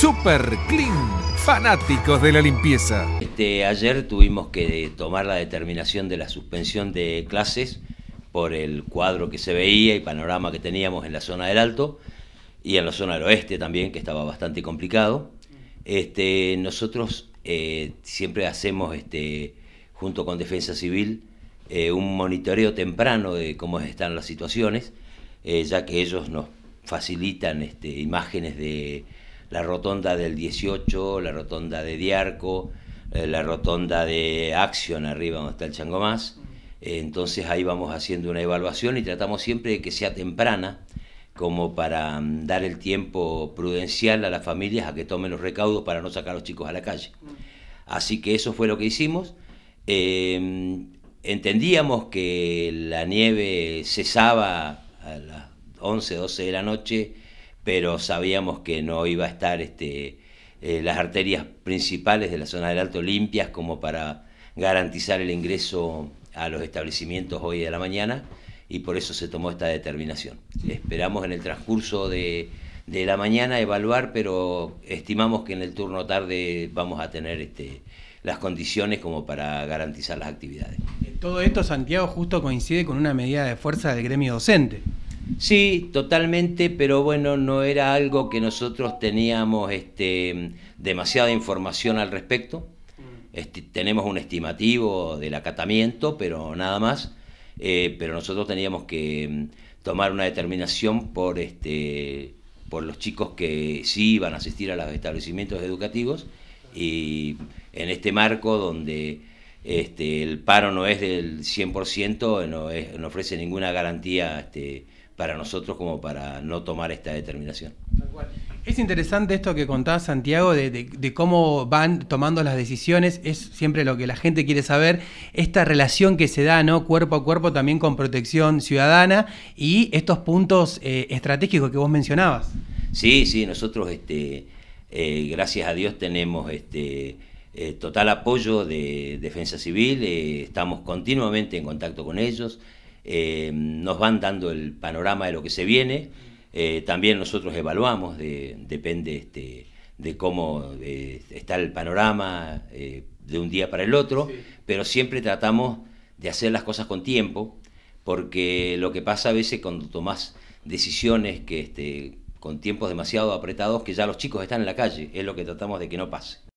Super Clean. Fanáticos de la limpieza. Este, ayer tuvimos que tomar la determinación de la suspensión de clases por el cuadro que se veía y panorama que teníamos en la zona del Alto y en la zona del Oeste también, que estaba bastante complicado. Este, nosotros eh, siempre hacemos, este, junto con Defensa Civil, eh, un monitoreo temprano de cómo están las situaciones, eh, ya que ellos nos facilitan este, imágenes de la rotonda del 18, la rotonda de Diarco, eh, la rotonda de Action arriba donde está el Changomás. Entonces ahí vamos haciendo una evaluación y tratamos siempre de que sea temprana, como para mm, dar el tiempo prudencial a las familias a que tomen los recaudos para no sacar a los chicos a la calle. Así que eso fue lo que hicimos. Em, entendíamos que la nieve cesaba a las 11, 12 de la noche pero sabíamos que no iba a estar este, eh, las arterias principales de la zona del Alto limpias como para garantizar el ingreso a los establecimientos hoy de la mañana y por eso se tomó esta determinación. Esperamos en el transcurso de, de la mañana evaluar, pero estimamos que en el turno tarde vamos a tener este, las condiciones como para garantizar las actividades. Todo esto, Santiago, justo coincide con una medida de fuerza del gremio docente. Sí, totalmente, pero bueno, no era algo que nosotros teníamos este, demasiada información al respecto. Mm. tenemos un estimativo del acatamiento, pero nada más. Eh, pero nosotros teníamos que mm, tomar una determinación por, este, por los chicos que sí iban a asistir a los establecimientos educativos y en este marco donde este, el paro no es del 100%, no, es, no ofrece ninguna garantía. Este, para nosotros como para no tomar esta determinación. Es interesante esto que contaba Santiago de, cómo van tomando las decisiones, es siempre lo que la gente quiere saber, esta relación que se da ¿no? cuerpo a cuerpo también con protección ciudadana y estos puntos eh, estratégicos que vos mencionabas. Sí, sí, nosotros este, eh, gracias a Dios tenemos este, eh, total apoyo de Defensa Civil, estamos continuamente en contacto con ellos, eh, nos van dando el panorama de lo que se viene. Eh, también nosotros evaluamos, depende este, de cómo eh, está el panorama de un día para el otro, pero siempre tratamos de hacer las cosas con tiempo, porque lo que pasa a veces cuando tomás decisiones que este, con tiempos demasiado apretados, que ya los chicos están en la calle, es lo que tratamos de que no pase.